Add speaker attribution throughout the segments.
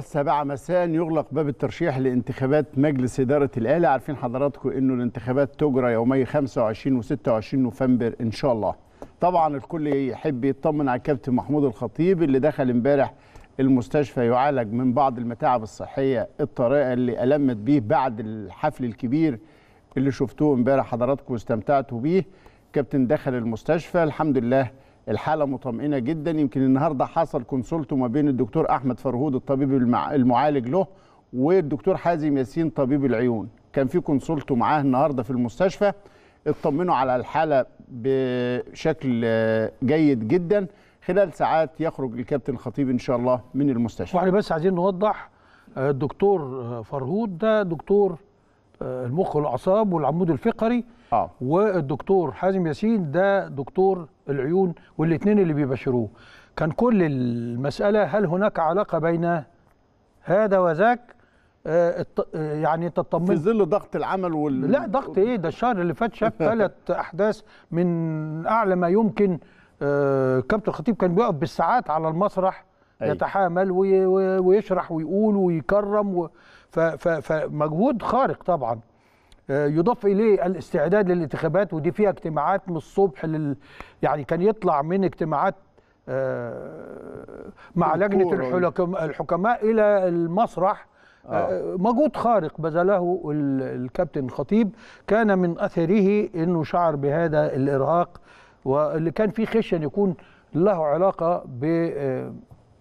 Speaker 1: السابعة مساء يغلق باب الترشيح لانتخابات مجلس إدارة الآلة عارفين حضراتكم أنه الانتخابات تجرى يومي 25 و 26 نوفمبر إن شاء الله طبعا الكل يحب يطمن على الكابتن محمود الخطيب اللي دخل امبارح المستشفى يعالج من بعض المتاعب الصحية الطريقة اللي ألمت به بعد الحفل الكبير اللي شفتوه امبارح حضراتكم واستمتعتوا بيه كابتن دخل المستشفى الحمد لله الحاله مطمئنه جدا يمكن النهارده حصل كونسولت ما بين الدكتور احمد فرهود الطبيب المعالج له والدكتور حازم ياسين طبيب العيون كان في كونسولت معاه النهارده في المستشفى اطمنوا على الحاله بشكل جيد جدا خلال ساعات يخرج الكابتن خطيب ان شاء الله من المستشفى واحنا بس عايزين نوضح آه، الدكتور آه، فرهود ده دكتور المخ والاعصاب
Speaker 2: والعمود الفقري آه. والدكتور حازم ياسين ده دكتور العيون والاثنين اللي بيبشروه كان كل المساله هل هناك علاقه بين هذا وذاك آه، آه، يعني تطمن في ظل ضغط العمل وال لا ضغط ايه ده الشهر اللي فات شاف ثلاث احداث من اعلى ما يمكن آه، كابتن الخطيب كان بيقف بالساعات على المسرح يتحامل ويشرح ويقول ويكرم فمجهود خارق طبعا آه، يضاف اليه الاستعداد للانتخابات ودي فيها اجتماعات من الصبح لل يعني كان يطلع من اجتماعات آه، مع لجنه الحكماء الى المسرح آه. آه، مجهود خارق بذله الكابتن خطيب كان من اثره انه شعر بهذا الارهاق واللي كان فيه خشيه ان يكون له علاقه ب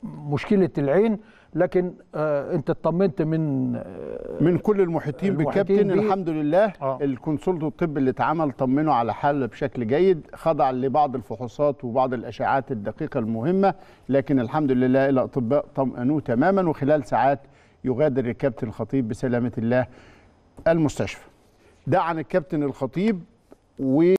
Speaker 2: مشكله العين لكن
Speaker 1: آه، انت اطمنت من آه،
Speaker 2: من كل المحيطين بالكابتن الحمد
Speaker 1: لله آه. الكونسولت الطب اللي اتعمل طمنوا على حاله بشكل جيد خضع لبعض الفحوصات وبعض الاشعاعات الدقيقه المهمه لكن الحمد لله الاطباء طمأنوه تماما وخلال ساعات يغادر الكابتن الخطيب بسلامه الله المستشفى ده عن الكابتن الخطيب و